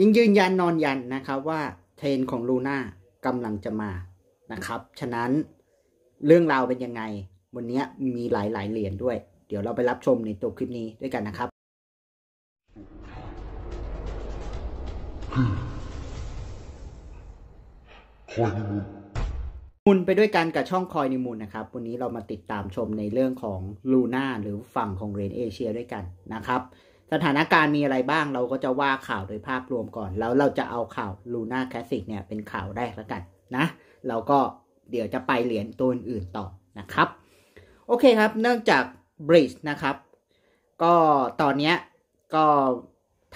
ยิงยืนยันนอนยันนะครับว่าเทรนของลูน่ากำลังจะมานะครับ ฉะนั้นเรื่องราวเป็นยังไง วันนี้มีหลาย ๆ เหรียญด้วย เดี๋ยวเราไปรับชมในตัวคลิปนี้ด้วยกันนะครับมูลไปด้วยกันกับช่องคอยนิมูลนะครับวันนี้เรามาติดตามชมในเรื่องของลูน่าหรือฝั่งของเรนเอเชียด้วยกันนะครับสถานการณ์มีอะไรบ้างเราก็จะว่าข่าวโดยภาพรวมก่อน แล้วเราจะเอาข่าวลูน่าแคสิกเนี่ยเป็นข่าวแรกแล้วกันนะเราก็เดี๋ยวจะไปเหรียญตัวอื่นต่อนะครับโอเคครับเนื่องจากบริดนะครับก็ตอนนี้ก็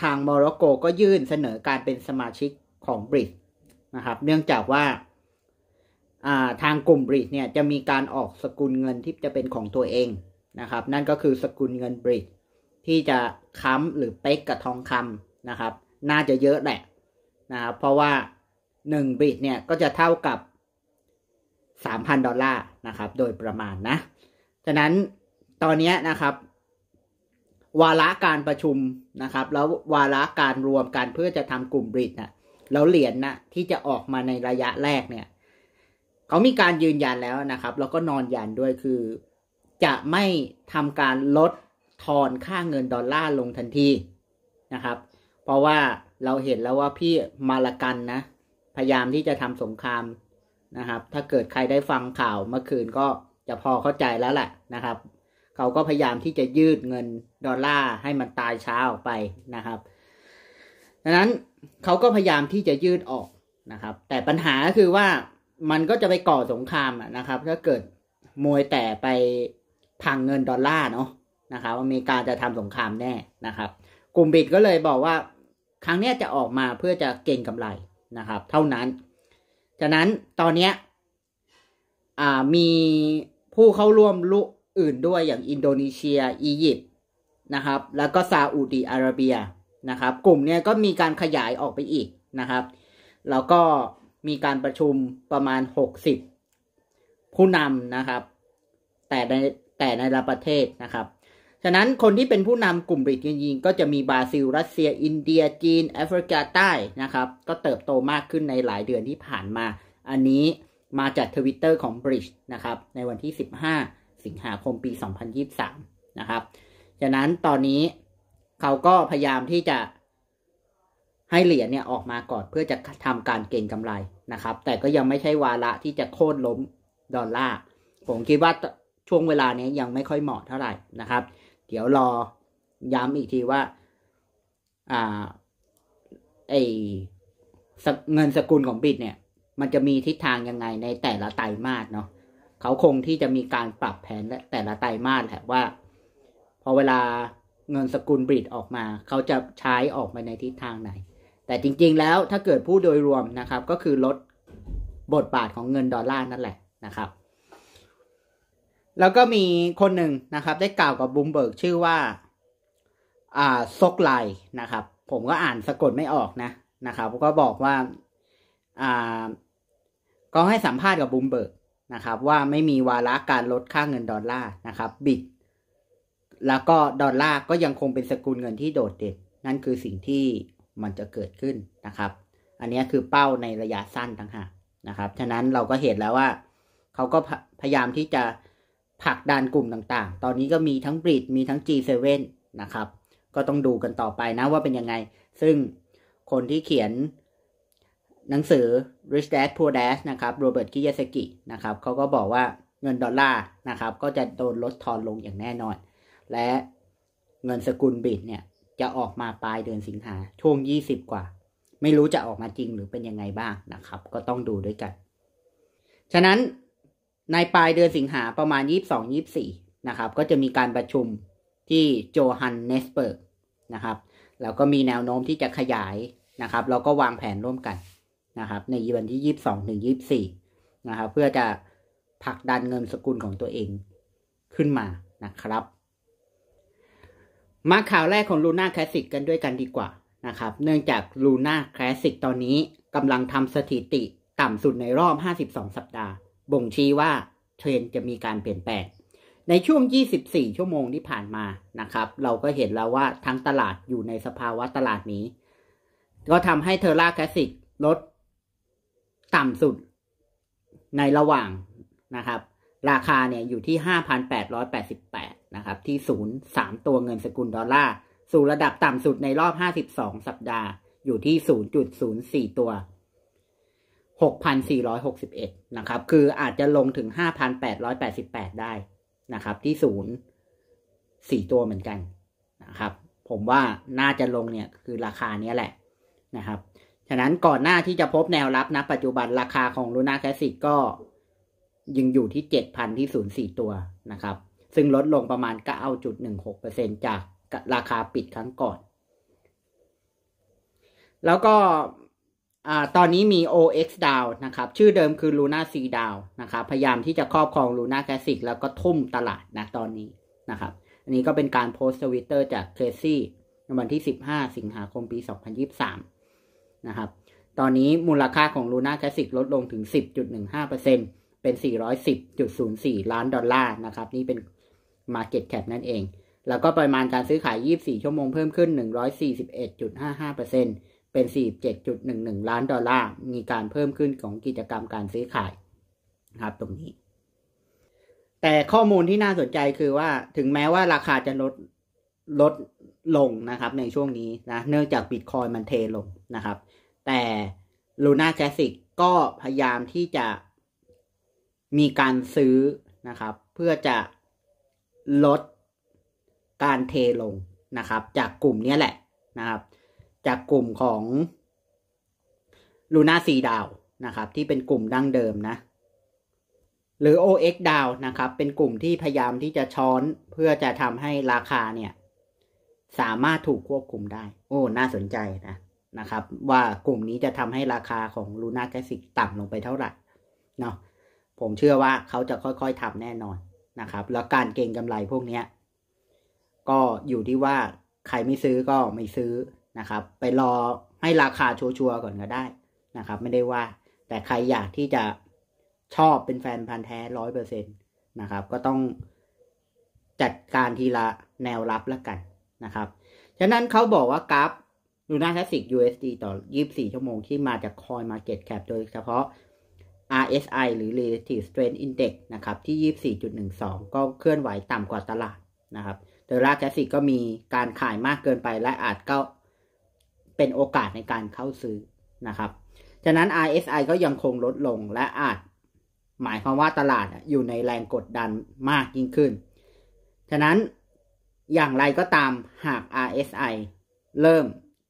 ทางโมร็อกโกก็ยื่นเสนอการเป็นสมาชิกของบริดนะครับเนื่องจากว่าาทางกลุ่มบริดเนี่ยจะมีการออกสกุลเงินที่จะเป็นของตัวเองนะครับ นั่นก็คือสกุลเงินบริดที่จะค้ำหรือเป๊กกับทองคำนะครับ น่าจะเยอะแหละนะครับเพราะว่า1บิตเนี่ยก็จะเท่ากับ 3,000ดอลลาร์นะครับ โดยประมาณนะฉะนั้นตอนนี้นะครับ วาระการประชุมนะครับ แล้ววาระการรวมกันเพื่อจะทำกลุ่มบิตนะแล้วเหรียญนนะที่จะออกมาในระยะแรกเนี่ยเขามีการยืนยันแล้วนะครับ แล้วก็นอนยันด้วยคือ จะไม่ทำการลดทอนค่าเงินดอลลาร์ลงทันทีนะครับ เพราะว่าเราเห็นแล้วว่าพี่ มาลกันนะ พยายามที่จะทำสงครามนะครับ ถ้าเกิดใครได้ฟังข่าวเมื่อคืนก็จะพอเข้าใจแล้ว แหละนะครับ เขาก็พยายามที่จะยืดเงินดอลลาร์ให้มันตายช้าออกไปนะครับ ดังนั้นเขาก็พยายามที่จะยืดออกนะครับ แต่ปัญหาก็คือว่ามันก็จะไปก่อสงครามนะครับ ถ้าเกิดมวยแต่ไปพังเงินดอลลาร์เนาะนะครับอเมริกาจะทำสงครามแน่นะครับ กลุ่มบิดก็เลยบอกว่า ครั้งนี้จะออกมาเพื่อจะเก่งกำไรนะครับ เท่านั้น จากนั้นตอนนี้มีผู้เข้าร่วมลุกอื่นด้วยอย่างอินโดนีเซีย อียิปต์นะครับ แล้วก็ซาอุดีอาระเบียนะครับ กลุ่มนี้ก็มีการขยายออกไปอีกนะครับแล้วก็มีการประชุมประมาณ 60 ผู้นำนะครับ แต่ในแต่ในละประเทศนะครับฉะนั้นคนที่เป็นผู้นำกลุ่มบริกยิงก็จะมีบราซิล รัสเซีย อินเดียจีน แอฟริกาใต้นะครับ ก็เติบโตมากขึ้นในหลายเดือนที่ผ่านมา อันนี้มาจากทวิตเตอร์ของบริชนะครับ ในวันที่ 15 สิงหาคมปี 2023นะครับฉะนั้นตอนนี้เขาก็พยายามที่จะให้เหรียญเนี่ยออกมาก่อนเพื่อจะทำการเก็งกำไรนะครับ แต่ก็ยังไม่ใช่วาระที่จะโค่นล้มดอลลาร์ผมคิดว่าช่วงเวลานี้ยังไม่ค่อยเหมาะเท่าไหร่นะครับเดี๋ยวรอย้ำอีกทีว่าอ่าไอเงินสกุลของบิตเนี่ย มันจะมีทิศทางยังไงในแต่ละไตรมาสเนาะเขาคงที่จะมีการปรับแผนและแต่ละไตรมาสแหละว่า พอเวลาเงินสกุลบิตออกมา เขาจะใช้ออกไปในทิศทางไหน แต่จริง ๆแล้วถ้าเกิดผู้โดยรวมนะครับ ก็คือลดบทบาทของเงินดอลลาร์นั่นแหละนะครับแล้วก็มีคนหนึ่งนะครับ ได้กล่าวกับบูมเบิร์กชื่อว่า อ่าซกไล นะครับ ผมก็อ่านสะกดไม่ออกนะ นะครับก็บอกว่า อ่า ก็ให้สัมภาษณ์กับบูมเบิร์กนะครับ ว่าไม่มีวาระการลดค่าเงินดอลลาร์นะครับบิด แล้วก็ดอลลาร์ก็ยังคงเป็นสกุลเงินที่โดดเด่น นั่นคือสิ่งที่มันจะเกิดขึ้นนะครับ อันนี้คือเป้าในระยะสั้นต่างหากนะครับ ฉะนั้นเราก็เห็นแล้วว่าเขาก็พยายามที่จะผลักดันกลุ่มต่างๆ ตอนนี้ก็มีทั้งบริดมีทั้ง G7 นะครับ ก็ต้องดูกันต่อไปนะว่าเป็นยังไง ซึ่งคนที่เขียนหนังสือ Rich Dad Poor Dad นะครับโรเบิร์ต คิยาสกิ นะครับเขาก็บอกว่าเงินดอลลาร์นะครับ ก็จะโดนลดทอนลงอย่างแน่นอน และเงินสกุลบิตเนี่ยจะออกมาปลายเดือนสิงหาช่วง 20 กว่า ไม่รู้จะออกมาจริงหรือเป็นยังไงบ้างนะครับ ก็ต้องดูด้วยกัน ฉะนั้นในปลายเดือนสิงหาประมาณ 22-24 นะครับ ก็จะมีการประชุมที่โจฮันเนสเบิร์กนะครับแล้วก็มีแนวโน้มที่จะขยายนะครับแล้วก็วางแผนร่วมกันนะครับ ในวันที่ยี่สสิบองถึงยี่สสิบี่นะครับ เพื่อจะผลักดันเงินสกุลของตัวเองขึ้นมานะครับ มาข่าวแรกของลูน่าคลาสสิกกันด้วยกันดีกว่านะครับ เนื่องจากลูน่าคลาสสิกตอนนี้กำลังทำสถิติต่ำสุดในรอบหองสัปดาห์บ่งชี้ว่าเทรนจะมีการเปลี่ยนแปลงในช่วง 24 ชั่วโมงที่ผ่านมา นะครับ เราก็เห็นแล้วว่าทั้งตลาดอยู่ในสภาวะตลาดนี้ ก็ทำให้เทอร่าคลาสสิกลดต่ำสุดในระหว่าง นะครับ ราคาเนี่ยอยู่ที่ 5,888 นะครับ ที่ศูนย์สามตัวเงินสกุลดอลลาร์ สู่ระดับต่ำสุดในรอบ 52 สัปดาห์ อยู่ที่ 0.04 ตัว6,461 นะครับ คืออาจจะลงถึง 5,888 ได้นะครับ ที่ศูนย์สี่ตัวเหมือนกันนะครับ ผมว่าน่าจะลงเนี่ยคือราคาเนี้ยแหละนะครับ ฉะนั้นก่อนหน้าที่จะพบแนวรับนะปัจจุบันราคาของลูน่าแคสิกก็ยังอยู่ที่ 7,000 ที่ศูนย์สี่ตัวนะครับ ซึ่งลดลงประมาณ 9.16%จากราคาปิดครั้งก่อน แล้วก็ตอนนี้มี OX Down นะครับชื่อเดิมคือ Luna C Down นะครับพยายามที่จะครอบครอง Luna Classic แล้วก็ทุ่มตลาดนะตอนนี้นะครับอันนี้ก็เป็นการโพสต์ทวิตเตอร์จากเคซี่ในวันที่ 15 สิงหาคมปี 2023นะครับตอนนี้มูลค่าของ Luna Classic ลดลงถึง 10.15%เป็น 410.04 ล้านดอลลาร์นะครับนี่เป็น Market Cap นั่นเอง แล้วก็ปริมาณการซื้อขาย 24 ชั่วโมงเพิ่มขึ้น 141.55%เป็น 47.11 ล้านดอลลาร์ มีการเพิ่มขึ้นของกิจกรรมการซื้อขายนะครับ ตรงนี้ แต่ข้อมูลที่น่าสนใจคือว่าถึงแม้ว่าราคาจะลดลดลงนะครับในช่วงนี้นะเนื่องจากบิตคอยมันเทลงนะครับ แต่ลูน่าแ a s สิกก็พยายามที่จะมีการซื้อนะครับ เพื่อจะลดการเทลงนะครับ จากกลุ่มนี้แหละนะครับจากกลุ่มของลูน่าซีดาวนะครับ ที่เป็นกลุ่มดั้งเดิมนะ หรือ OX ดาวนะครับ เป็นกลุ่มที่พยายามที่จะช้อนเพื่อจะทำให้ราคาเนี่ย สามารถถูกควบคุมได้ โอ้น่าสนใจนะนะครับ ว่ากลุ่มนี้จะทำให้ราคาของลูน่าแกสิกต่ำลงไปเท่าไหร่เนาะผมเชื่อว่าเขาจะค่อยๆทำแน่นอนนะครับ แล้วการเก็งกำไรพวกนี้ก็อยู่ที่ว่าใครไม่ซื้อก็ไม่ซื้อนะครับ ไปรอให้ราคาชัวร์ก่อนก็ได้นะครับ ไม่ได้ว่า แต่ใครอยากที่จะชอบเป็นแฟนพันธ์แท้ร้อยเปอร์เซ็นต์นะครับ ก็ต้องจัดการทีละแนวรับแล้วกันนะครับ ฉะนั้นเขาบอกว่ากราฟลูน่าคลาสสิก USD ต่อ 24 ชั่วโมงที่มาจากคอยมาเก็ตแคปโดยเฉพาะ RSI หรือ Relative Strength Index นะครับ ที่ 24.12 ก็เคลื่อนไหวต่ำกว่าตลาดนะครับ โดยราคาคลาสสิกก็มีการขายมากเกินไปและอาจก็เป็นโอกาสในการเข้าซื้อนะครับ ฉะนั้น RSI ก็ยังคงลดลงและอาจหมายความว่าตลาดอยู่ในแรงกดดันมากยิ่งขึ้น ฉะนั้นอย่างไรก็ตามหาก RSI เริ่ม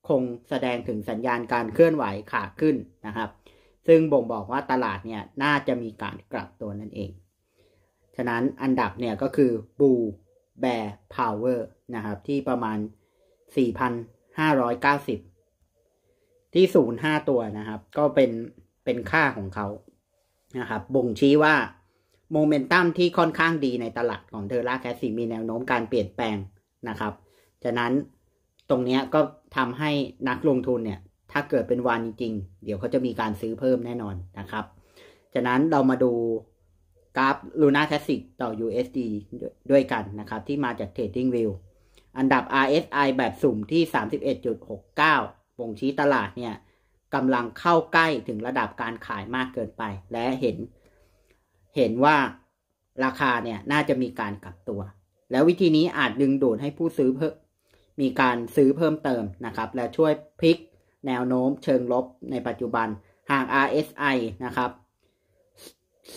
คงแสดงถึงสัญญาณการเคลื่อนไหวขาขึ้นนะครับ ซึ่งบ่งบอกว่าตลาดเนี่ยน่าจะมีการกลับตัวนั่นเอง ฉะนั้นอันดับเนี่ยก็คือ Bull Bear Power นะครับ ที่ประมาณ 4,590ที่ศูนย์ห้าตัวนะครับ ก็เป็น เป็นค่าของเขานะครับ บ่งชี้ว่าโมเมนตัมที่ค่อนข้างดีในตลาดของเทอร์่าแคสซีมีแนวโน้มการเปลี่ยนแปลงนะครับ จากนั้น ตรงนี้ก็ทำให้นักลงทุนเนี่ย ถ้าเกิดเป็นวันจริงเดี๋ยวเขาจะมีการซื้อเพิ่มแน่นอนนะครับ จากนั้นเรามาดูกราฟลูน่าแคสซิกต่อ USD ด้วยกันนะครับ ที่มาจาก Trading View อันดับ RSI แบบสุ่มที่ 31.69บ่งชี้ตลาดเนี่ยกำลังเข้าใกล้ถึงระดับการขายมากเกินไป และเห็นเห็นว่าราคาเนี่ยน่าจะมีการกลับตัว แล้ววิธีนี้อาจดึงดูดให้ผู้ซื้อเพิ่มมีการซื้อเพิ่มเติมนะครับ และช่วยพลิกแนวโน้มเชิงลบในปัจจุบันหาก RSI นะครับ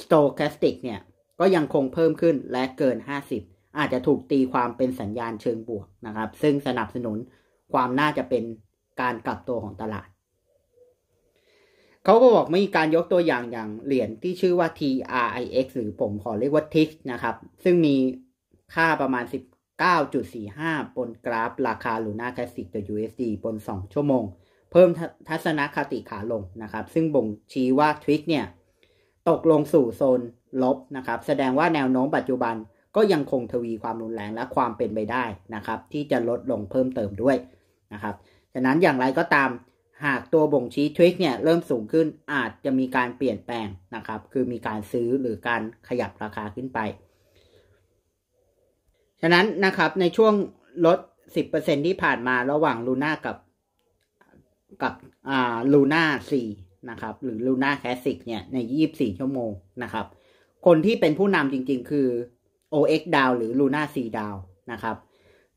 Stochastic เนี่ยก็ยังคงเพิ่มขึ้นและเกิน 50 อาจจะถูกตีความเป็นสัญญาณเชิงบวกนะครับ ซึ่งสนับสนุนความน่าจะเป็นการกลับตัวของตลาด เขาก็บอกมีการยกตัวอย่างอย่างเหรียญที่ชื่อว่า TRIX หรือผมขอเรียกว่า TIX นะครับ ซึ่งมีค่าประมาณ 19.45 บนกราฟราคาลูน่าคลาสสิกต่อ USD บน 2 ชั่วโมง เพิ่มทัศนคติขาลงนะครับ ซึ่งบ่งชี้ว่าท i ิกเนี่ย ตกลงสู่โซนลบนะครับ แสดงว่าแนวโน้มปัจจุบันก็ยังคงทวีความรุนแรงและความเป็นไปได้นะครับ ที่จะลดลงเพิ่มเติมด้วยนะครับฉะนั้นอย่างไรก็ตามหากตัวบ่งชี้ทริกเนี่ยเริ่มสูงขึ้นอาจจะมีการเปลี่ยนแปลงนะครับ คือมีการซื้อหรือการขยับราคาขึ้นไป ฉะนั้นนะครับในช่วงลด 10%ที่ผ่านมาระหว่างลูน่ากับกับอ่าลูน่า4นะครับ หรือลูน่าแคสิกเนี่ย ใน 24 ชั่วโมงนะครับ คนที่เป็นผู้นำจริงๆ คือ OX ดาวหรือลูน่า4ดาวนะครับ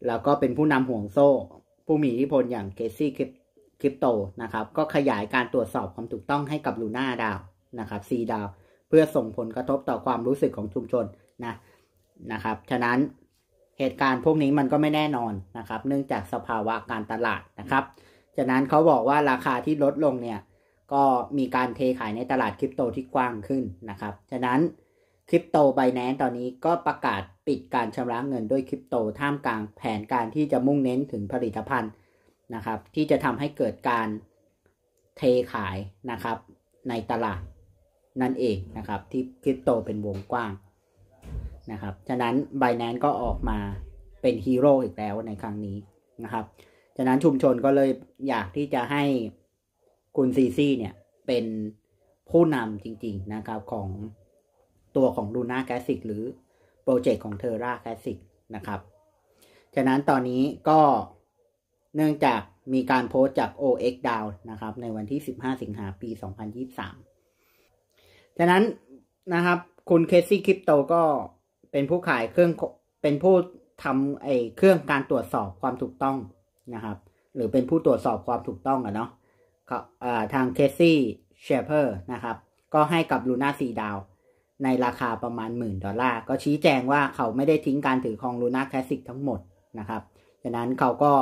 แล้วก็เป็นผู้นำห่วงโซ่ผู้มีอิทธิพลอย่างเกซี่คริปโตนะครับก็ขยายการตรวจสอบความถูกต้องให้กับลูน่าดาวนะครับซีดาว เพื่อส่งผลกระทบต่อความรู้สึกของชุมชนนะนะครับ ฉะนั้นเหตุการณ์พวกนี้มันก็ไม่แน่นอนนะครับเนื่องจากสภาวะการตลาดนะครับฉะนั้นเขาบอกว่าราคาที่ลดลงเนี่ยก็มีการเทขายในตลาดคริปโตที่กว้างขึ้นนะครับฉะนั้นคริปโตไบแนนตอนนี้ก็ประกาศปิดการชำระเงินด้วยคริปโตท่ามกลางแผนการที่จะมุ่งเน้นถึงผลิตภัณฑ์นะครับ ที่จะทำให้เกิดการเทขายนะครับ ในตลาดนั่นเองนะครับ ที่คริปโตเป็นวงกว้างนะครับฉะนั้นไบแนนก็ออกมาเป็นฮีโร่อีกแล้วในครั้งนี้นะครับฉะนั้นชุมชนก็เลยอยากที่จะให้คุณซีซีเนี่ยเป็นผู้นำจริงๆนะครับของตัวของ Luna Classic หรือโปรเจกต์ของ Terra Classic นะครับ ฉะนั้นตอนนี้ก็เนื่องจากมีการโพสจาก OX Down นะครับ ในวันที่ 15 สิงหาปี 2023 ฉะนั้นนะครับคุณเคสซี่คริปโตก็เป็นผู้ขายเครื่อง เป็นผู้ทำไอเครื่องการตรวจสอบความถูกต้องนะครับ หรือเป็นผู้ตรวจสอบความถูกต้องอะเนาะทางเคสซี่เชเพอร์นะครับ ก็ให้กับลูน่าซีดาวในราคาประมาณหมื่นดอลลาร์ก็ชี้แจงว่าเขาไม่ได้ทิ้งการถือครองลูน่าคลาสสิกทั้งหมดนะครับฉะนั้นเขาก็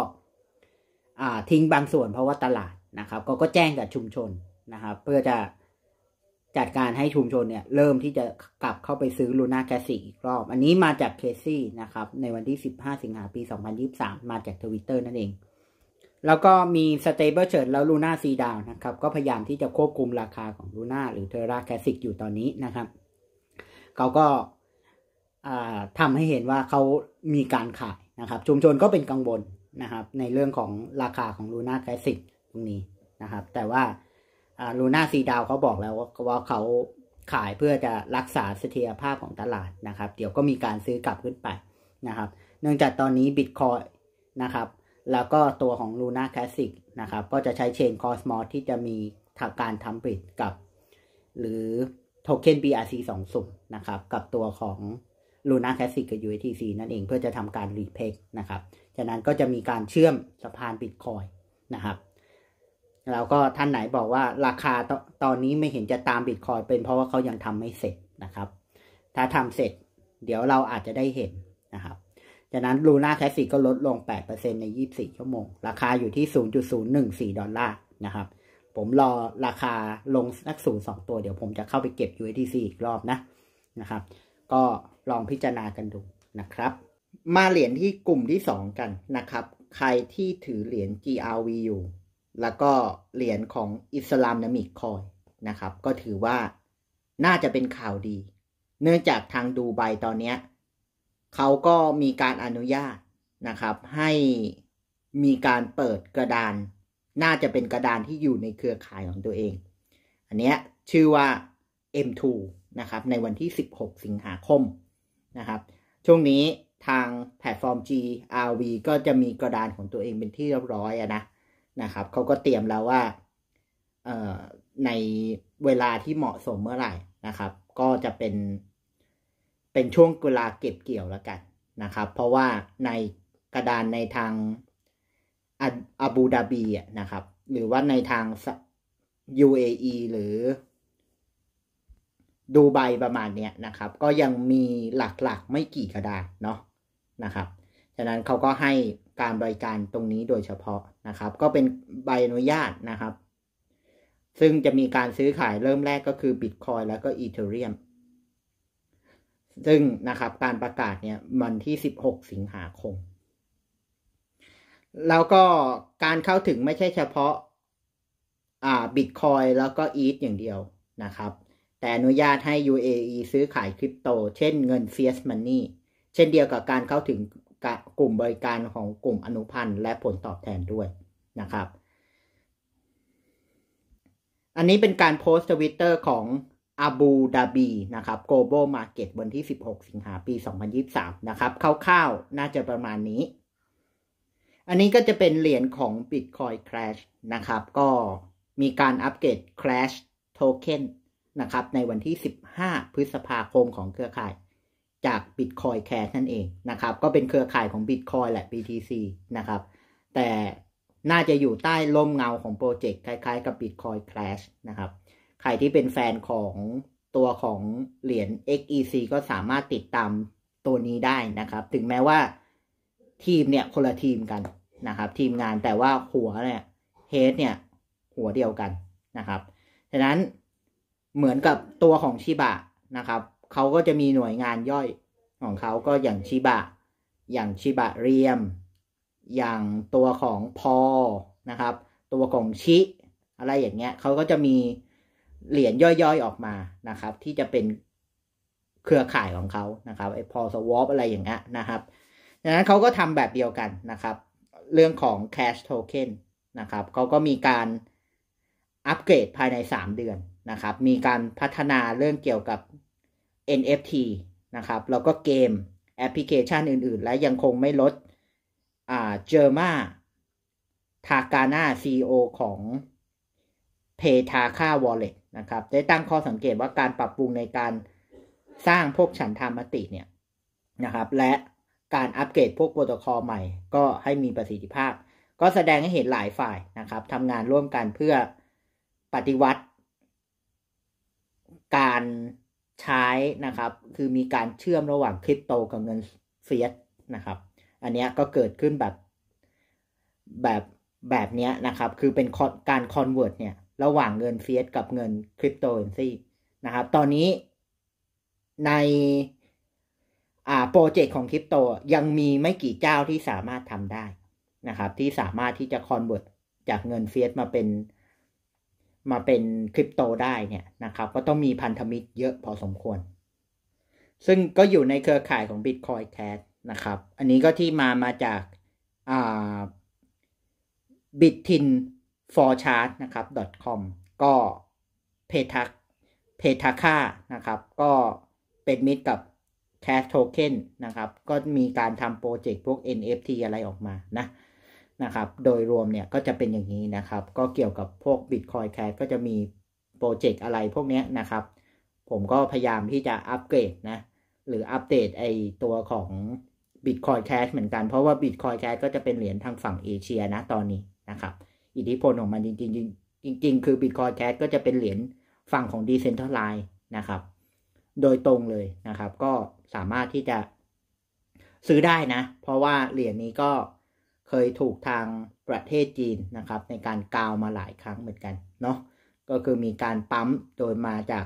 ทิ้งบางส่วนเพราะว่าตลาดนะครับก็ก็แจ้งกับชุมชนนะครับ เพื่อจะจัดการให้ชุมชนเนี่ยเริ่มที่จะกลับเข้าไปซื้อลูน่าแคสซี่อีกรอบ อันนี้มาจากเคซี่นะครับ ในวันที่ 15 สิงหาปี 2023 มาจากทวิตเตอร์นั่นเอง แล้วก็มีสเตเบิลเชิร์ดแล้วลูน่าซีดาวนะครับก็พยายามที่จะควบคุมราคาของลูน่าหรือเทอร่าแคสซิกอยู่ตอนนี้นะครับเขาก็ทำให้เห็นว่าเขามีการขายนะครับ ชุมชนก็เป็นกังวลนะครับในเรื่องของราคาของลูน่าแคลสิกตรงนี้นะครับ แต่ว่าลูน่าซีดาวเขาบอกแล้วว่าเขาขายเพื่อจะรักษาเสถียรภาพของตลาดนะครับ เดี๋ยวก็มีการซื้อกลับขึ้นไปนะครับ เนื่องจากตอนนี้บิตคอยนะครับ แล้วก็ตัวของลูน่าแคลสิกนะครับก็จะใช้เชนคอสมอสที่จะมีทาการทำบิดกับ หรือโทเค็น BRC 2สุ่มนะครับ กับตัวของ Luna Classic กับ USDC นั่นเอง เพื่อจะทำการรีเพกนะครับจากนั้นก็จะมีการเชื่อมสะพานบิตคอยนะครับ แล้วก็ท่านไหนบอกว่าราคาตตอนนี้ไม่เห็นจะตามบิตคอยเป็นเพราะว่าเขายังทำไม่เสร็จนะครับ ถ้าทำเสร็จเดี๋ยวเราอาจจะได้เห็นนะครับ จากนั้น Luna Classic ก็ลดลง 8%ใน 24 ชั่วโมง ราคาอยู่ที่0.014ดอลลาร์นะครับผมรอราคาลงนักสูงสองตัว เดี๋ยวผมจะเข้าไปเก็บ USDC อีกรอบนะนะครับ ก็ลองพิจารณากันดูนะครับ มาเหรียญที่กลุ่มที่ 2 กันนะครับ ใครที่ถือเหรียญ GRV อยู่ แล้วก็เหรียญของอิสลามนามิกคอยนะครับ ก็ถือว่าน่าจะเป็นข่าวดี เนื่องจากทางดูไบตอนนี้เขาก็มีการอนุญาตนะครับ ให้มีการเปิดกระดานน่าจะเป็นกระดานที่อยู่ในเครือข่ายของตัวเอง อันนี้ชื่อว่า M2 นะครับ ในวันที่ 16 สิงหาคมนะครับ ช่วงนี้ทางแพลตฟอร์ม GRV ก็จะมีกระดานของตัวเองเป็นที่เรียบร้อยนะนะครับ เขาก็เตรียมแล้วว่า ในเวลาที่เหมาะสมเมื่อไหร่นะครับ ก็จะเป็น เป็นช่วงเวลาเก็บเกี่ยวแล้วกันนะครับ เพราะว่าในกระดานในทางอาบูดาบีนะครับ หรือว่าในทาง UAE หรือดูไบประมาณเนี้ยนะครับ ก็ยังมีหลักๆ ไม่กี่กระดาษเนาะนะครับฉะนั้นเขาก็ให้การบริการตรงนี้โดยเฉพาะนะครับ ก็เป็นใบอนุญาตนะครับ ซึ่งจะมีการซื้อขายเริ่มแรกก็คือ Bitcoin แล้วก็อีเธอเรียมซึ่งนะครับการประกาศเนี่ยมันที่ 16 สิงหาคมแล้วก็การเข้าถึงไม่ใช่เฉพาะอ่าบิตคอยแล้วก็อีทอย่างเดียวนะครับ แต่อนุญาตให้ UAE ซื้อขายคริปโต เช่นเงิน Fiat Money เช่นเดียวกับการเข้าถึงกลุ่มบริการของกลุ่มอนุพันธ์และผลตอบแทนด้วยนะครับ อันนี้เป็นการโพสต์ทวิตเตอร์ของอาบูดาบีนะครับ Global Market วันที่ 16 สิงหาปี 2023 นะครับคร่าวๆน่าจะประมาณนี้อันนี้ก็จะเป็นเหรียญของ Bitcoin Crash นะครับ ก็มีการอัปเกรด Crash Token นะครับ ในวันที่ 15 พฤษภาคมของเครือข่ายจาก Bitcoin Cash นั่นเองนะครับ ก็เป็นเครือข่ายของ Bitcoin แหละ BTC นะครับ แต่น่าจะอยู่ใต้ล่มเงาของโปรเจกต์ คล้ายๆ กับ Bitcoin Crash นะครับ ใครที่เป็นแฟนของตัวของเหรียญ XEC ก็สามารถติดตามตัวนี้ได้นะครับ ถึงแม้ว่าทีมเนี่ยคนละทีมกันนะครับทีมงานแต่ว่าหัวเนี่ยเฮดเนี่ย หัวเดียวกันนะครับฉะนั้นเหมือนกับตัวของชิบะนะครับเขาก็จะมีหน่วยงานย่อยของเขาก็อย่างชิบะ อย่างชิบะเรียม อย่างตัวของพอนะครับ ตัวของชิ อะไรอย่างเงี้ยเขาก็จะมีเหรียญย่อยๆออกมานะครับ ที่จะเป็นเครือข่ายของเขานะครับไอพอสวอปอะไรอย่างเงี้ยนะครับดังนั้นเขาก็ทำแบบเดียวกันนะครับเรื่องของ Cash Token นะครับเขาก็มีการอัปเกรดภายใน 3 เดือนนะครับ มีการพัฒนาเรื่องเกี่ยวกับ NFT นะครับ แล้วก็เกมแอปพลิเคชันอื่น ๆ และยังคงไม่ลดอ่าเจอร์มาทาการ่าซีโอของเพทาค่าวอลเล็ตนะครับ ได้ตั้งข้อสังเกตว่าการปรับปรุงในการสร้างพวกฉันธรรมติเนี่ยนะครับและการอัปเกรดพวกโปรโตคอลใหม่ก็ให้มีประสิทธิภาพ ก็แสดงให้เห็นหลายฝ่ายนะครับทำงานร่วมกันเพื่อปฏิวัติการใช้นะครับคือมีการเชื่อมระหว่างคริปโตกับเงินเฟียสนะครับ อันนี้ก็เกิดขึ้นแบบแบบแบบนี้นะครับ คือเป็นการคอนเวิร์ตเนี่ยระหว่างเงินเฟียสกับเงินคริปโตเอนซีนะครับ ตอนนี้ในโปรเจกต์ของคริปโตยังมีไม่กี่เจ้าที่สามารถทำได้นะครับ ที่สามารถที่จะคอนเวิร์ตจากเงินเฟียสมาเป็นมาเป็นคริปโตได้เนี่ยนะครับ ก็ต้องมีพันธมิตรเยอะพอสมควร ซึ่งก็อยู่ในเครือข่ายของ Bitcoin Cash นะครับ อันนี้ก็ที่มามาจากบิตทินฟอร์ชาร์ตนะครับ .com ก็เพทักเพทาค่านะครับก็เป็นมิตรกับ Cash Token นะครับ ก็มีการทำโปรเจกต์พวก NFT อะไรออกมานะนะครับ โดยรวมเนี่ยก็จะเป็นอย่างนี้นะครับ ก็เกี่ยวกับพวก Bitcoin Cash ก็จะมีโปรเจกต์อะไรพวกนี้นะครับ ผมก็พยายามที่จะอัปเกรดนะ หรืออัปเดตไอตัวของ Bitcoin Cash เหมือนกัน เพราะว่า Bitcoin Cash ก็จะเป็นเหรียญทางฝั่งเอเชียนะตอนนี้นะครับอิทธิพลของมันจริงๆจริง ๆ คือ Bitcoin Cash ก็จะเป็นเหรียญฝั่งของ Decentraland นะครับโดยตรงเลยนะครับ ก็สามารถที่จะซื้อได้นะ เพราะว่าเหรียญนี้ก็เคยถูกทางประเทศจีนนะครับ ในการกาวมาหลายครั้งเหมือนกันเนาะก็คือมีการปั๊มโดยมาจาก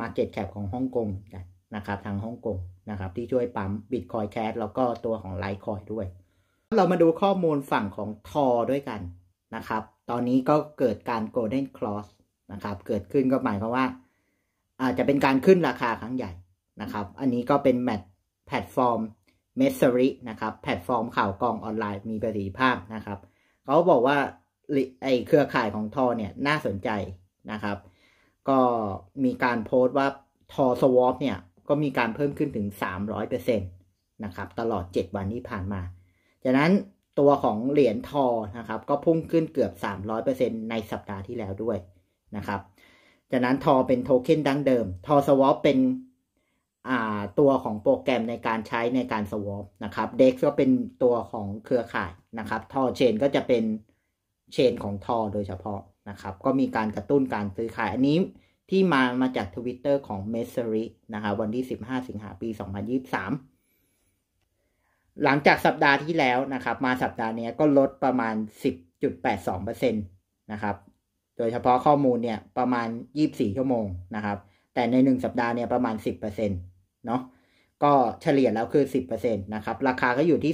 Market Cap ของฮ่องกงกันนะครับทางฮ่องกงนะครับ ที่ช่วยปั๊ม Bitcoin Cash แล้วก็ตัวของไลท์คอยด้วย เรามาดูข้อมูลฝั่งของทอด้วยกันนะครับ ตอนนี้ก็เกิดการ Golden Cross นะครับ เกิดขึ้นก็หมายความว่าอาจจะเป็นการขึ้นราคาครั้งใหญ่นะครับ อันนี้ก็เป็น แมทแพลตฟอร์มเมสซรินะครับแพลตฟอร์มข่าวกองออนไลน์มีประสิทธิภาพนะครับ เขาบอกว่าไอเครือข่ายของทอเนี่ยน่าสนใจนะครับ ก็มีการโพสต์ว่า ทอสวอปเนี่ยก็มีการเพิ่มขึ้นถึง 300%นะครับ ตลอด 7 วันที่ผ่านมาจากนั้นตัวของเหรียญทอนะครับ ก็พุ่งขึ้นเกือบ 300%ในสัปดาห์ที่แล้วด้วยนะครับจากนั้นทอเป็นโทเค็นดั้งเดิมทอสวอปเป็นตัวของโปรแกรมในการใช้ในการสวอปนะครับเด็กก็เป็นตัวของเครือข่ายนะครับทอเชนก็จะเป็นเชนของทอโดยเฉพาะนะครับ ก็มีการกระตุ้นการซื้อขายอันนี้ ที่มามาจากทวิตเตอร์ของเมสซร r i นะครับวันที่ 15 สิงหาปี 2023 หลังจากสัปดาห์ที่แล้วนะครับ มาสัปดาห์นี้ก็ลดประมาณ 10.82%นะครับดยเฉพาะข้อมูลเนี่ยประมาณ 24 ชั่วโมงนะครับ แต่ใน 1 สัปดาห์เนี่ยประมาณ 10%เนาะก็เฉลี่ยแล้วคือ 10%นะครับ ราคาก็อยู่ที่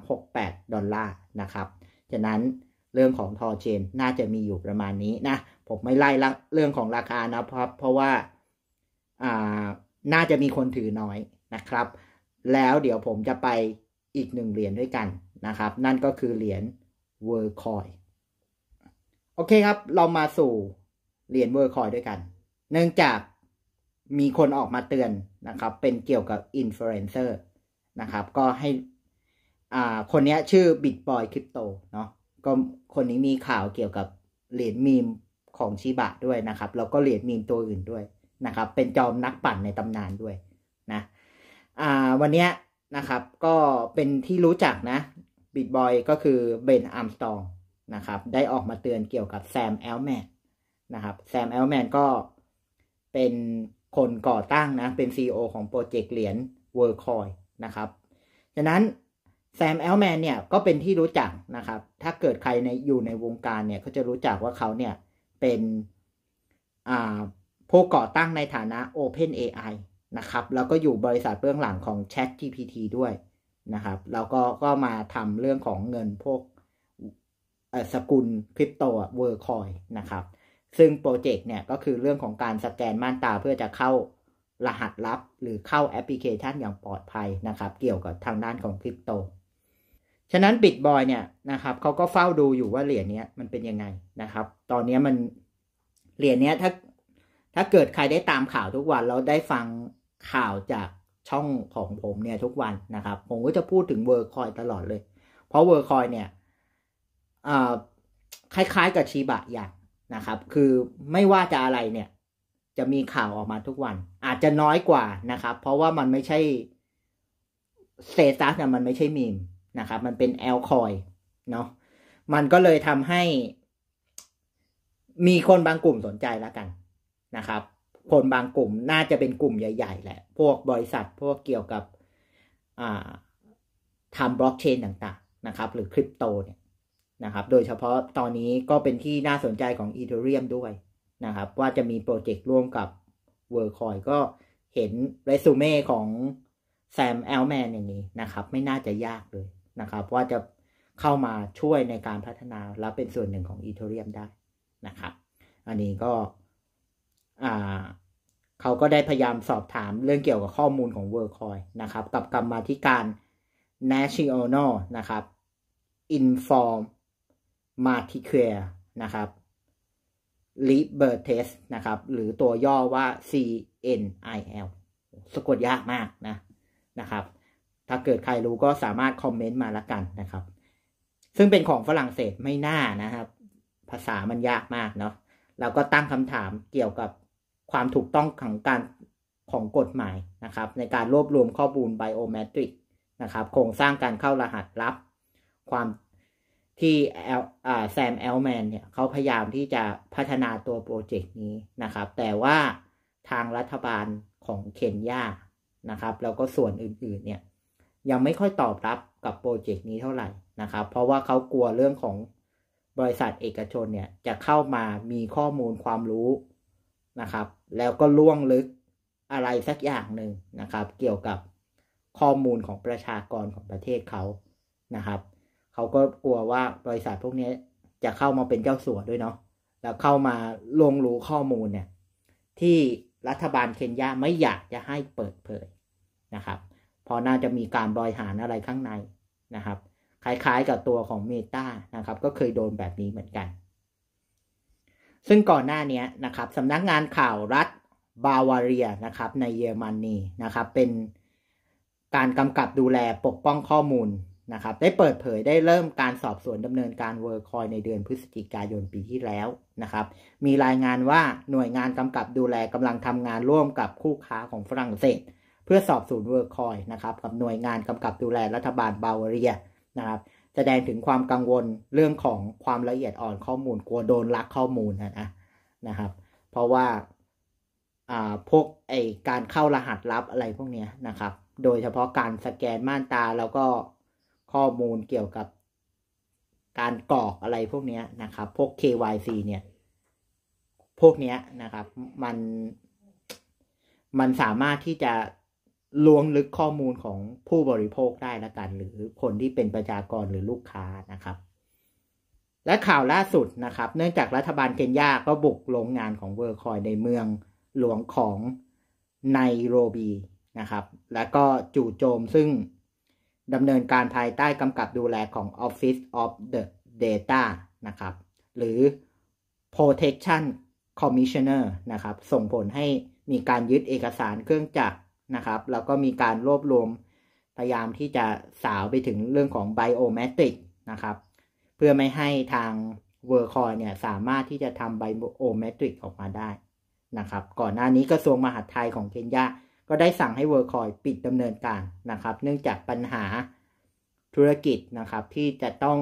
0.368 ดอลลาร์นะครับฉะนั้นเรื่องของทอร์เชนน่าจะมีอยู่ประมาณนี้นะ ผมไม่ไล่ละเรื่องของราคานะครับเพราะว่าอ่าน่าจะมีคนถือน้อยนะครับ แล้วเดี๋ยวผมจะไปอีกหนึ่งเหรียญด้วยกันนะครับ นั่นก็คือเหรียญเวอร์คอยโอเคครับ เรามาสู่เหรียญเวอร์คอยด้วยกัน เนื่องจากมีคนออกมาเตือนนะครับ เป็นเกี่ยวกับอินฟลูเอนเซอร์นะครับก็ให้อ่าคนนี้ชื่อบิตบอยคริปโตเนาะก็คนนี้มีข่าวเกี่ยวกับ เหรียญมีมของชิบะด้วยนะครับ แล้วก็เหรียญมีมตัวอื่นด้วยนะครับเป็นจอมนักปั่นในตำนานด้วยนะอ่าวันนี้นะครับ ก็เป็นที่รู้จักนะบิตบอยก็คือเบนอาร์มสตองนะครับได้ออกมาเตือนเกี่ยวกับแซมแอลแมนนะครับแซมแอลแมนก็เป็นคนก่อตั้งนะ เป็น CEO ของโปรเจกต์เหรียญเวอร์คอยนะครับฉะนั้นแซมแอลแมนเนี่ยก็เป็นที่รู้จักนะครับถ้าเกิดใครในอยู่ในวงการเนี่ยเขาจะรู้จักว่าเขาเนี่ยเป็นผู้ก่อตั้งในฐานะ Open AI นะครับแล้วก็อยู่บริษัทเบื้องหลังของ Chat GPT ด้วยนะครับแล้วก็ก็มาทำเรื่องของเงินพวกสกุลคริปโตเวอร์คอยนะครับ ซึ่งโปรเจกต์เนี่ยก็คือเรื่องของการสแกนม่านตาเพื่อจะเข้ารหัสลับหรือเข้าแอปพลิเคชันอย่างปลอดภัยนะครับ เกี่ยวกับทางด้านของคริปโตฉะนั้นบิตบอยเนี่ยนะครับเขาก็เฝ้าดูอยู่ว่าเหรียญนี้มันเป็นยังไงนะครับ ตอนนี้มัน เหรียญนี้ถ้าถ้าเกิดใครได้ตามข่าวทุกวันแล้วได้ฟังข่าวจากช่องของผมเนี่ยทุกวันนะครับ ผมก็จะพูดถึงเวอร์คอยตลอดเลยเพราะเวอร์คอยเนี่ยคล้ายๆกับชีบะอย่าง นะครับ คือไม่ว่าจะอะไรเนี่ย จะมีข่าวออกมาทุกวัน อาจจะน้อยกว่านะครับ เพราะว่ามันไม่ใช่เซตัสเนี่ยมันไม่ใช่มีมนะครับ มันเป็นแอลคอยเนาะ มันก็เลยทำให้ มีคนบางกลุ่มสนใจแล้วกันนะครับ คนบางกลุ่มน่าจะเป็นกลุ่มใหญ่ ๆ แหละ พวกบริษัทพวกเกี่ยวกับทำบล็อกเชนต่างๆนะครับ หรือคริปโตเนี่ยนะครับ โดยเฉพาะตอนนี้ก็เป็นที่น่าสนใจของอีเทเรียมด้วยนะครับ ว่าจะมีโปรเจกต์ร่วมกับเวอร์คอยก็เห็นเรซูเม่ของแซมแอลแมนอย่างนี้นะครับ ไม่น่าจะยากเลยนะครับ ว่าจะเข้ามาช่วยในการพัฒนาและเป็นส่วนหนึ่งของอีเทเรียมได้นะครับ อันนี้ก็เขาก็ได้พยายามสอบถามเรื่องเกี่ยวกับข้อมูลของเวอร์คอยนะครับกับกรรมธิการ National นะครับ Inform มาติเคร์นะครับลิเบอร์เทสนะครับ หรือตัวย่อว่า CNIL สะกดยากมากนะนะครับ ถ้าเกิดใครรู้ก็สามารถคอมเมนต์มาละกันนะครับ ซึ่งเป็นของฝรั่งเศสไม่น่านะครับ ภาษามันยากมากเนาะแล้วก็ตั้งคำถามเกี่ยวกับความถูกต้องของการของกฎหมายนะครับ ในการรวบรวมข้อมูลไบโอเมตริกนะครับ โครงสร้างการเข้ารหัสลับความที่แอลแซมแอลแมนเนี่ยเขาพยายามที่จะพัฒนาตัวโปรเจกต์นี้นะครับ แต่ว่าทางรัฐบาลของเคนยานะครับ แล้วก็ส่วนอื่นๆเนี่ย ยังไม่ค่อยตอบรับกับโปรเจกต์นี้เท่าไหร่นะครับ เพราะว่าเขากลัวเรื่องของบริษัทเอกชนเนี่ยจะเข้ามามีข้อมูลความรู้นะครับ แล้วก็ล่วงลึกอะไรสักอย่างหนึ่งนะครับ เกี่ยวกับข้อมูลของประชากรของประเทศเขานะครับเขาก็กลัวว่าบริษัทพวกนี้จะเข้ามาเป็นเจ้าสัวด้วยเนาะแล้วเข้ามาลงรู้ข้อมูลเนี่ยที่รัฐบาลเคนยาไม่อยากจะให้เปิดเผยนะครับพอน่าจะมีการบริหารอะไรข้างในนะครับ คล้ายๆกับตัวของเมตานะครับ ก็เคยโดนแบบนี้เหมือนกัน ซึ่งก่อนหน้านี้นะครับสำนักงานข่าวรัฐบาวาเรียนะครับในเยอรมนีนะครับ เป็นการกำกับดูแลปกป้องข้อมูลนะครับได้เปิดเผยได้เริ่มการสอบสวนดำเนินการเวอร์คอยในเดือนพฤศจิกายนปีที่แล้วนะครับ มีรายงานว่าหน่วยงานกำกับดูแลกำลังทำงานร่วมกับคู่ค้าของฝรั่งเศส เพื่อสอบสวนเวอร์คอยนะครับ กับหน่วยงานกำกับดูแลรัฐบาลบาวาเรียนะครับแสดงถึงความกังวลเรื่องของความละเอียดอ่อนข้อมูลกลัวโดนลักข้อมูลนะนะนะครับ เพราะว่าอ่าพวกไอการเข้ารหัสลับอะไรพวกเนี้ยนะครับ โดยเฉพาะการสแกนม่านตาแล้วก็ข้อมูลเกี่ยวกับการกรอกอะไรพวกนี้นะครับ พวก KYC เนี่ยพวกนี้นะครับมันมันสามารถที่จะล้วงลึกข้อมูลของผู้บริโภคได้ละกัน หรือคนที่เป็นประชากรหรือลูกค้านะครับ และข่าวล่าสุดนะครับ เนื่องจากรัฐบาลเคนยาก็บุกโรงงานของเวอร์คอยในเมืองหลวงของไนโรบีนะครับ และก็จู่โจมซึ่งดำเนินการภายใต้กำกับดูแลของ Office of the Data นะครับ หรือ Protection Commissioner นะครับ ส่งผลให้มีการยึดเอกสารเครื่องจักรนะครับ แล้วก็มีการรวบรวมพยายามที่จะสาวไปถึงเรื่องของ Biometric นะครับ เพื่อไม่ให้ทาง w o r k o i เนี่ยสามารถที่จะทำ Biometric ออกมาได้นะครับก่อนหน้านี้กระทรวงมหาดไทยของเคนยาก็ได้สั่งให้เวอร์คอยปิดดำเนินการนะครับ เนื่องจากปัญหาธุรกิจนะครับ ที่จะต้อง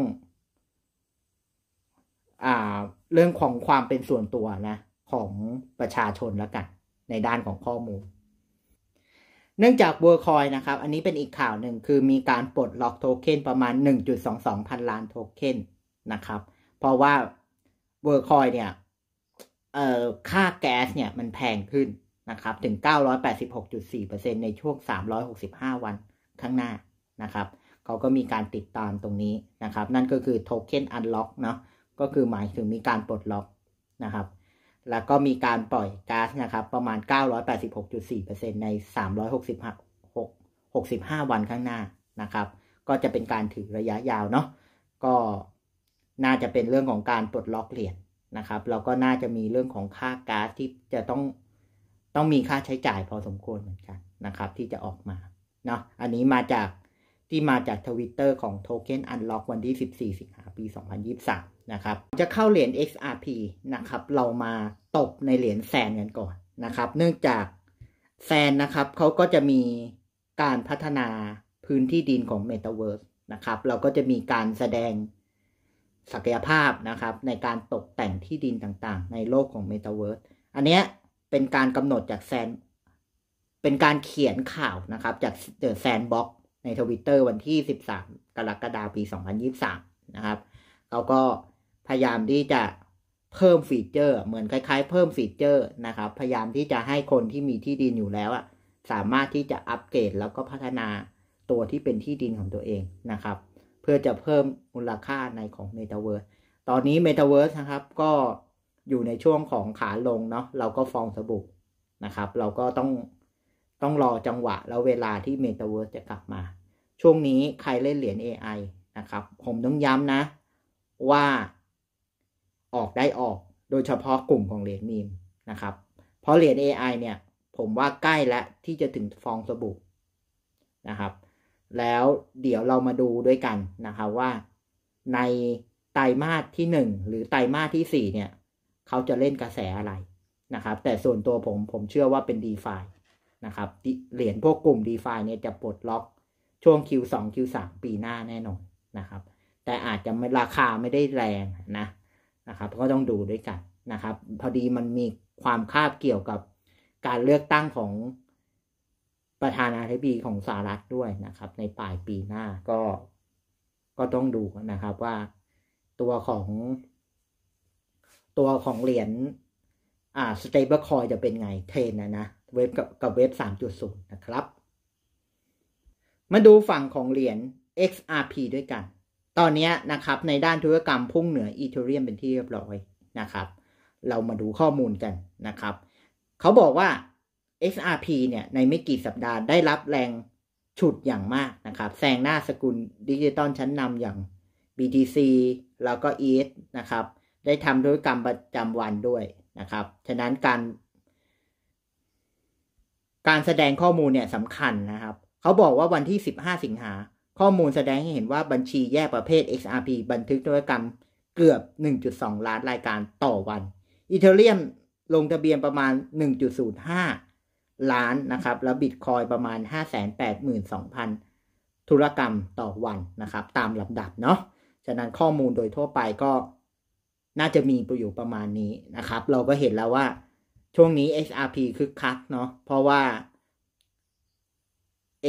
อ่า เรื่องของความเป็นส่วนตัวนะ ของประชาชนแล้วกัน ในด้านของข้อมูล เนื่องจากเวอร์คอยนะครับอันนี้เป็นอีกข่าวหนึ่งคือมีการปลดล็อกโทเค็นประมาณ1.22 พันล้านโทเค็นนะครับเพราะว่าเวอร์คอยเนี่ยค่าแก๊สเนี่ย มันแพงขึ้นนะครับถึง 986.4%ในช่วง 365 วันข้างหน้านะครับ เขาก็มีการติดตามตรงนี้นะครับ นั่นก็คือโทเค็นอันล็อกเนาะก็คือหมายถึงมีการปลดล็อกนะครับ แล้วก็มีการปล่อยก๊าซนะครับประมาณ986.4%ใน366 65 วันข้างหน้านะครับ ก็จะเป็นการถือระยะยาวเนาะก็น่าจะเป็นเรื่องของการปลดล็อกเหรียญนะครับแล้วก็น่าจะมีเรื่องของค่าก๊าซที่จะต้องต้องมีค่าใช้จ่ายพอสมควรเหมือนกันนะครับ ที่จะออกมาเนาะอันนี้มาจากที่มาจากทวิตเตอร์ของโทเค็นอันล็อกวันที่ 14สิงหาปี 2023นะครับจะเข้าเหรียญ XRP นะครับเรามาตบในเหรียญแซนกันก่อนนะครับ เนื่องจากแซนนะครับเขาก็จะมีการพัฒนาพื้นที่ดินของ Metaverse นะครับ เราก็จะมีการแสดงศักยภาพนะครับ ในการตกแต่งที่ดินต่างๆในโลกของ Metaverse อันเนี้ยเป็นการกำหนดจากแซน เป็นการเขียนข่าวนะครับ จากเดอะแซนบ็อกในทวิตเตอร์วันที่13กรกฎาคมปี2023นะครับเขาก็พยายามที่จะเพิ่มฟีเจอร์ เหมือนคล้ายๆเพิ่มฟีเจอร์นะครับ พยายามที่จะให้คนที่มีที่ดินอยู่แล้วอะสามารถที่จะอัปเกรดแล้วก็พัฒนาตัวที่เป็นที่ดินของตัวเองนะครับ เพื่อจะเพิ่มมูลค่าในของเมตาเวิร์ส ตอนนี้เมตาเวิร์สนะครับก็อยู่ในช่วงของขาลงเนาะเราก็ฟองสบู่นะครับ เราก็ต้อง ต้องรอจังหวะแล้วเวลาที่เมตาเวิร์สจะกลับมา ช่วงนี้ใครเล่นเหรียญ AI นะครับ ผมต้องย้ำนะว่าออกได้ออกโดยเฉพาะกลุ่มของเหรียญมีมนะครับเพราะเหรียญ AI เนี่ยผมว่าใกล้แล้วที่จะถึงฟองสบู่นะครับ แล้วเดี๋ยวเรามาดูด้วยกันนะครับว่า ในไตรมาสที่ 1 หรือไตรมาสที่4เนี่ยเขาจะเล่นกระแสอะไรนะครับ แต่ส่วนตัวผมผมเชื่อว่าเป็น d e f านะครับเหรียญพวกกลุ่ม d e f าเนี่ยจะปลดล็อกช่วง Q2 Q3 ปีหน้าแน่นอนนะครับ แต่อาจจะไม่ราคาไม่ได้แรงนะ นะครับก็ต้องดูด้วยกันนะครับ พอดีมันมีความคาบเกี่ยวกับการเลือกตั้งของ ประธานาธิบดีของสหรัฐด้วยนะครับในปลายปีหน้าก็ก็ต้องดูนะครับว่าตัวของตัวของเหรียญอ่า s t เบอร์คอยจะเป็นไง เทนนะนะ เวฟกับกับเวฟ3.0 นะครับ มาดูฝั่งของเหรียญ XRP ด้วยกัน ตอนนี้นะครับ ในด้านธุรกรรมพุ่งเหนืออีเทเรียมเป็นที่เรียบร้อยนะครับ เรามาดูข้อมูลกันนะครับ เขาบอกว่า XRP เนี่ยในไม่กี่สัปดาห์ได้รับแรงฉุดอย่างมากนะครับแซงหน้าสกุลดิจิตอลชั้นนำอย่าง BTC แล้วก็ ETH นะครับได้ทำด้วยกรรมประจำวันด้วยนะครับ ฉะนั้นการ การแสดงข้อมูลเนี่ยสำคัญนะครับ เขาบอกว่าวันที่ 15 สิงหา ข้อมูลแสดงให้เห็นว่าบัญชีแยกประเภท XRP บันทึกธุรกรรมเกือบ 1.2 ล้านรายการต่อวันอีเทเรียมลงทะเบียนประมาณ 1.05 ล้านนะครับ แล้วบิตคอยประมาณ582,000 ธุรกรรมต่อวันนะครับ ตามลำดับเนาะ ฉะนั้นข้อมูลโดยทั่วไปก็น่าจะมีประโยชน์ประมาณนี้นะครับ เราก็เห็นแล้วว่า ช่วงนี้ XRP คึกคักเนาะ เพราะว่า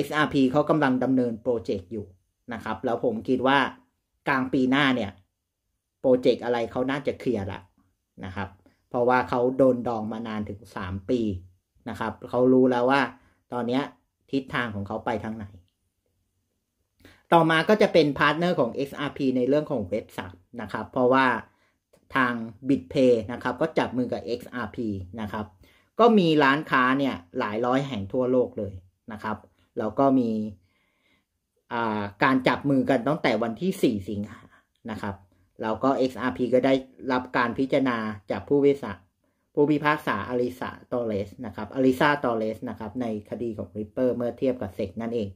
XRP เขากำลังดำเนินโปรเจกต์อยู่นะครับ แล้วผมคิดว่ากลางปีหน้าเนี่ยโปรเจกต์อะไรเขาน่าจะเคลียร์ละนะครับ เพราะว่าเขาโดนดองมานานถึง 3 ปีนะครับ เขารู้แล้วว่า ตอนนี้ทิศทางของเขาไปทางไหน ต่อมาก็จะเป็นพาร์ทเนอร์ของ XRP ในเรื่องของเว็บสับนะครับ เพราะว่าทาง BitPay นะครับ ก็จับมือกับ XRP นะครับ ก็มีร้านค้าเนี่ย หลายร้อยแห่งทั่วโลกเลยนะครับ แล้วก็มีการจับมือกันตั้งแต่วันที่ 4 สิงหานะครับแล้วก็ XRP ก็ได้รับการพิจารณาจากผู้วิสาผู้พิพากษาอลิซาตอเลสนะครับ อลิซาตอเลสนะครับ ในคดีของริปเปอร์เมื่อเทียบกับเซกนั่นเอง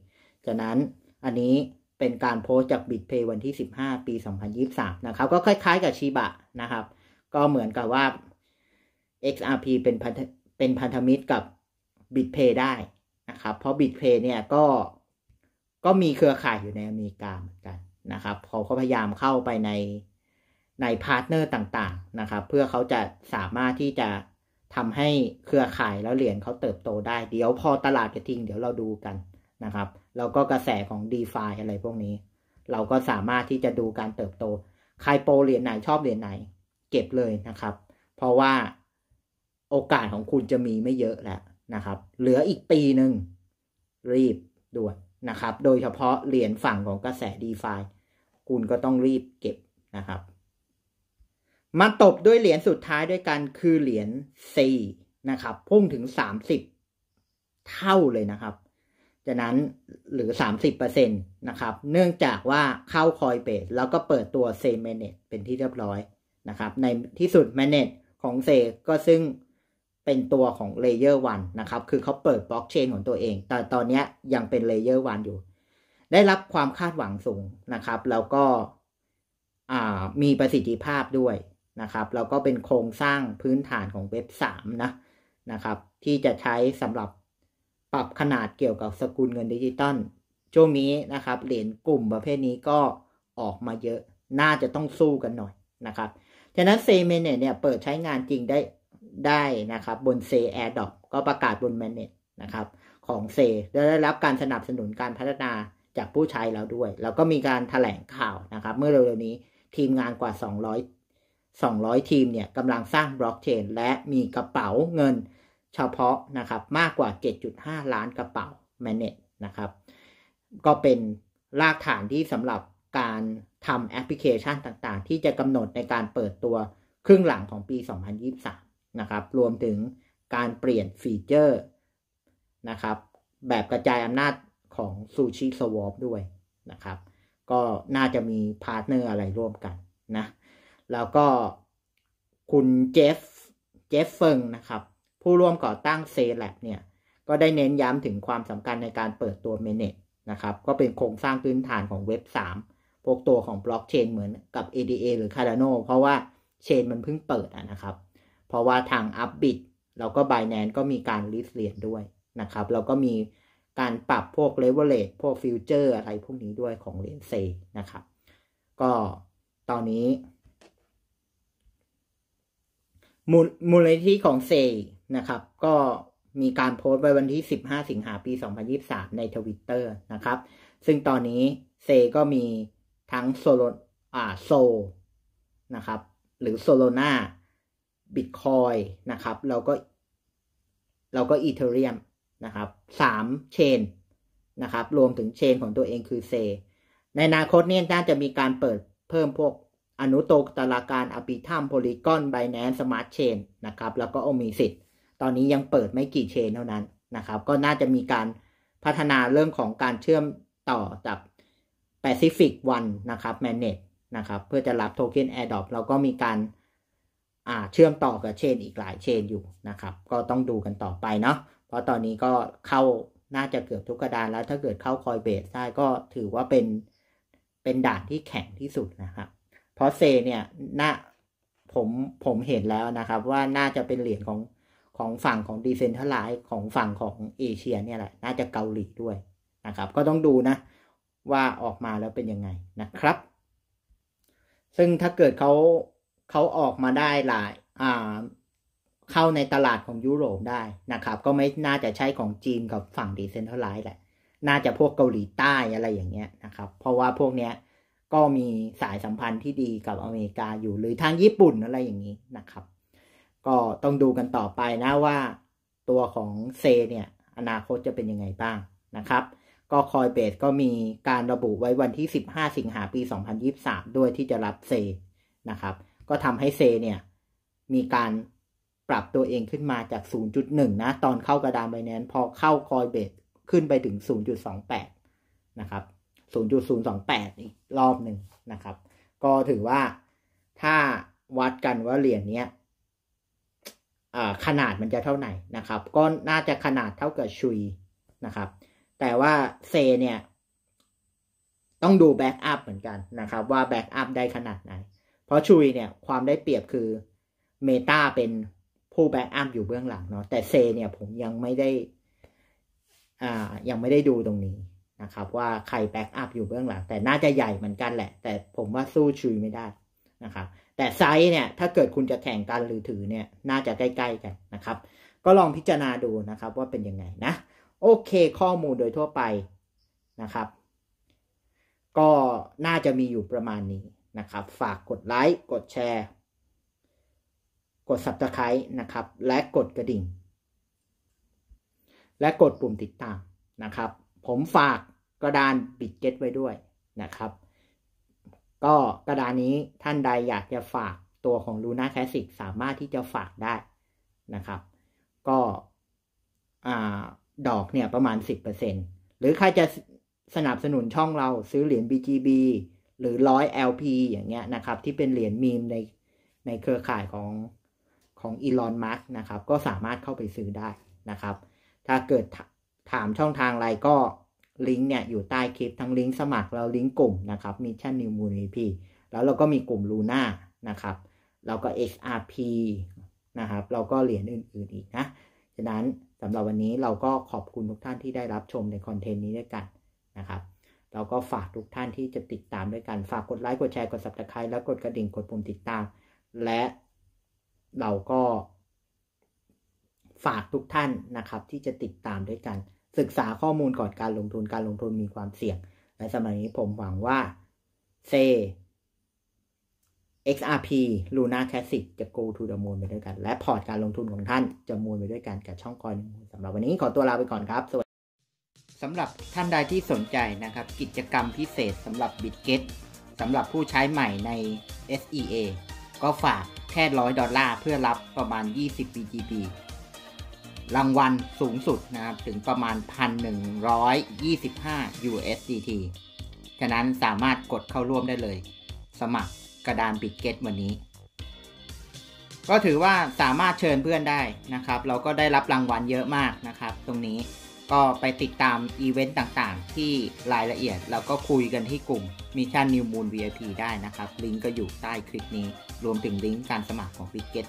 จากนั้นอันนี้เป็นการโพสต์จากบิตเพย์วันที่ 15 ปี 2023 นะครับก็คล้ายๆกับชีบะนะครับก็เหมือนกับว่า XRP เป็นพันเป็นพันธมิตรกับ BitPay ได้นะครับเพราะ BitPay เนี่ยก็ก็มีเครือข่ายอยู่ในอเมริกาเหมือนกันนะครับเขาก็พยายามเข้าไปในในพาร์ทเนอร์ต่างๆนะครับ เพื่อเขาจะสามารถที่จะทำให้เครือข่ายแล้วเหรียญเขาเติบโตได้ เดี๋ยวพอตลาดกระทิงเดี๋ยวเราดูกันนะครับแล้วก็กระแสของ d e f าอะไรพวกนี้ เราก็สามารถที่จะดูการเติบโตใครโปรเหรียญไหนชอบ เหรียญไหนเก็บเลยนะครับ เพราะว่าโอกาสของคุณจะมีไม่เยอะแล้วนะครับ เหลืออีกปีหนึ่งรีบด่วนนะครับ โดยเฉพาะเหรียญฝั่งของกระแสดีฟาคุณก็ต้องรีบเก็บนะครับ มาตบด้วยเหรียญสุดท้ายด้วยกันคือเหรียญ C นะครับพุ่งถึง 30 เท่าเลยนะครับจากนั้นหรือ 30%นะครับ เนื่องจากว่าเข้าคอยเบสแล้วก็เปิดตัวเซเมเนตเป็นที่เรียบร้อยนะครับ ในที่สุดแมเนตของเซก็ซึ่งเป็นตัวของเลเยอร์วันนะครับ คือเขาเปิดบล็อกเชนของตัวเอง แต่ตอนนี้ยังเป็นเลเยอร์วันอยู่ ได้รับความคาดหวังสูงนะครับ แล้วก็มีประสิทธิภาพด้วยนะครับแล้วก็เป็นโครงสร้างพื้นฐานของเว็บ 3 นะนะครับ ที่จะใช้สำหรับปรับขนาดเกี่ยวกับสกุลเงินดิจิตอลช่วงนี้นะครับ เหรียญกลุ่มประเภทนี้ก็ออกมาเยอะน่าจะต้องสู้กันหน่อยนะครับฉะนั้นเซเมเนเนี่ยเปิดใช้งานจริงได้ได้นะครับ บนเซแอร์ดอกก็ประกาศบนแมเนตนะครับ ของเซและได้รับการสนับสนุนการพัฒนาจากผู้ใช้แล้วด้วย แล้วก็มีการถแถลงข่าวนะครับ เมื่อเร็วๆนี้ทีมงานกว่า 200 200 ทีมเนี่ยกำลังสร้างบล็อกเชนและมีกระเป๋าเงินเฉพาะนะครับ มากกว่า 7.5 ล้านกระเป๋า m a เนตนะครับ ก็เป็นรากฐานที่สำหรับการทำแอปพลิเคชันต่างๆ ที่จะกำหนดในการเปิดตัว ครึ่งหลังของปี 2023 นะครับ รวมถึงการเปลี่ยนฟีเจอร์นะครับ แบบกระจายอำนาจของซูชิสวอปด้วยนะครับ ก็น่าจะมีพาร์ทเนอร์อะไรร่วมกันนะ แล้วก็คุณเจฟเจฟเฟิงนะครับผู้ร่วมก่อตั้งเซเลบเนี่ย ก็ได้เน้นย้ำถึงความสำคัญในการเปิดตัวเมเนตนะครับ ก็เป็นโครงสร้างพื้นฐานของเว็บ 3 พวกตัวของบล็อกเชนเหมือนกับ ADA หรือ Cardano เพราะว่าเชนมันเพิ่งเปิดนะครับ เพราะว่าทาง Upbit แล้วก็ Binance ก็มีการลิสเหรียญด้วยนะครับแล้วก็มีการปรับพวกเลเวลเลตพวกฟิวเจอร์อะไรพวกนี้ด้วยของเหรียญเซนะครับก็ตอนนี้มูลมูลนิธิของเซนะครับ ก็มีการโพสต์ไว้วันที่ 15 สิงหาปี 2023 ในทวิตเตอร์นะครับ ซึ่งตอนนี้เซก็มีทั้งโซโลอ่าโซนะครับ หรือโซโลนาบิตคอยนะครับ แล้วก็แล้วก็อีเทเรียมนะครับสามเชนนะครับ รวมถึงเชนของตัวเองคือเซ ในอนาคตเนี่ย น่าจะมีการเปิดเพิ่มพวก อนุโตกตลาการอปิทัมโพลีกอนไบแนนสมาร์ทเชนนะครับ แล้วก็โอมิสิทธิตอนนี้ยังเปิดไม่กี่เชนเท่านั้นนะครับ ก็น่าจะมีการพัฒนาเรื่องของการเชื่อมต่อจาก Pacific One นะครับ Manet นะครับ เพื่อจะรับโทเค็น AirDrop แล้วก็มีการเชื่อมต่อกับเชนอีกหลายเชนอยู่นะครับก็ต้องดูกันต่อไปเนาะเพราะตอนนี้ก็เข้าน่าจะเกือบทุกกระดานแล้วถ้าเกิดเข้าคอยเบสได้ก็ถือว่าเป็นเป็นด่านที่แข็งที่สุดนะครับ เพราะเซเนี่ยน่าผมผมเห็นแล้วนะครับว่าน่าจะเป็นเหรียญของของฝั่งของดีเซนทัลไลท์ของฝั่งของเอเชียเนี่ยแหละ น่าจะเกาหลีด้วยนะครับ ก็ต้องดูนะ ว่าออกมาแล้วเป็นยังไงนะครับ ซึ่งถ้าเกิดเขาเขาออกมาได้หลายอ่าเข้าในตลาดของยุโรปได้นะครับ ก็ไม่น่าจะใช่ของจีนกับฝั่งดีเซนทัลไลท์แหละ น่าจะพวกเกาหลีใต้อะไรอย่างเงี้ยนะครับ เพราะว่าพวกเนี้ยก็มีสายสัมพันธ์ที่ดีกับอเมริกาอยู่หรือทางญี่ปุ่นอะไรอย่างนี้นะครับก็ต้องดูกันต่อไปนะว่าตัวของเซเนี่ย อนาคตจะเป็นยังไงบ้างนะครับ ก็คอยเบสก็มีการระบุไว้วันที่ 15 สิงหาปี 2023 ด้วยที่จะรับเซนะครับ ก็ทำให้เซเนี่ย มีการปรับตัวเองขึ้นมาจาก 0.1 นะ ตอนเข้ากระดานไบแนนพอเข้าคอยเบสขึ้นไปถึง 0.28 นะครับ 0.028อีกรอบหนึ่งนะครับ ก็ถือว่าถ้าวัดกันว่าเหรียญเนี้ยขนาดมันจะเท่าไหร่นะครับ ก็น่าจะขนาดเท่ากับชุยนะครับ แต่ว่าเซเนี่ย ต้องดูแบ็กอัพเหมือนกันนะครับว่าแบ็กอัพได้ขนาดไหน เพราะชุยเนี่ยความได้เปรียบคือเมตาเป็นผู้แบ็กอัพอยู่เบื้องหลังเนาะแต่เซเนี่ยผมยังไม่ได้อ่ายังไม่ได้ดูตรงนี้นะครับ ว่าใครแบ็กอัพอยู่เบื้องหลัง แต่น่าจะใหญ่เหมือนกันแหละ แต่ผมว่าสู้ชุยไม่ได้นะครับแต่ไซส์เนี่ยถ้าเกิดคุณจะแข่งกันหรือถือเนี่ยน่าจะใกล้ ๆ กันนะครับ ก็ลองพิจารณาดูนะครับว่าเป็นยังไงนะ โอเคข้อมูลโดยทั่วไปนะครับ ก็น่าจะมีอยู่ประมาณนี้นะครับ ฝากกดไลค์กดแชร์กด subscribe นะครับ และกดกระดิ่ง และกดปุ่มติดตามนะครับ ผมฝากกระดานบิดเก็ตไว้ด้วยนะครับก็กระดานนี้ท่านใดอยากจะฝากตัวของ Luna Classic สามารถที่จะฝากได้นะครับ ก็ดอกเนี่ยประมาณ 10%หรือใครจะสนับสนุนช่องเราซื้อเหรียญ BGB หรือร้อย LP อย่างเงี้ยนะครับที่เป็นเหรียญมีมในในเครือข่ายของของอีลอนมาร์กนะครับก็สามารถเข้าไปซื้อได้นะครับ ถ้าเกิดถามช่องทางอะไรก็ลิงก์เนี่ยอยู่ใต้คลิปทั้งลิงก์สมัครแล้วลิงก์กลุ่มนะครับมิชชั่นนิวมูลนิธแล้วเราก็มีกลุ่มลูน่านะครับเราก็ XRP นะครับเราก็เหรียญอื่นๆอีกนะฉะนั้นสำหรับวันนี้เราก็ขอบคุณทุกท่านที่ได้รับชมในคอนเทนต์นี้ด้วยกันนะครับเราก็ฝากทุกท่านที่จะติดตามด้วยกันฝากกดไลค์กดแชร์กด subscribe แล้วกดกระดิ่งกดปุ่มติดตาม และ เราก็ ฝากทุกท่านนะครับที่จะติดตามด้วยกันศึกษาข้อมูลก่อนการลงทุนการลงทุนมีความเสี่ยง และสมัยนี้ผมหวังว่าเซ XRP Luna Classic จะ go to the moon ไปด้วยกันและพอร์ตการลงทุนของท่านจะมูลไปด้วยกันกับช่องคอยสำหรับวันนี้ขอตัวลาไปก่อนครับ สวัสดีสำหรับท่านใดที่สนใจนะครับ กิจกรรมพิเศษสำหรับ BitGet สำหรับผู้ใช้ใหม่ใน SEA ก็ฝากแค่ร้อยดอลลาร์เพื่อรับประมาณ 20 BTC รางวัลสูงสุดนะครับถึงประมาณ 1,125 USDT ฉะนั้นสามารถกดเข้าร่วมได้เลย สมัครกระดานบิตเกตวันนี้ ก็ถือว่าสามารถเชิญเพื่อนได้นะครับ เราก็ได้รับรางวัลเยอะมากนะครับ ตรงนี้ก็ไปติดตามอีเวนต์ต่างๆ ที่รายละเอียดแล้วก็คุยกันที่กลุ่มมิชชั่นนิวมูล VIP ได้นะครับลิงก์ก็อยู่ใต้คลิปนี้รวมถึงลิงก์การสมัครของบิตเกต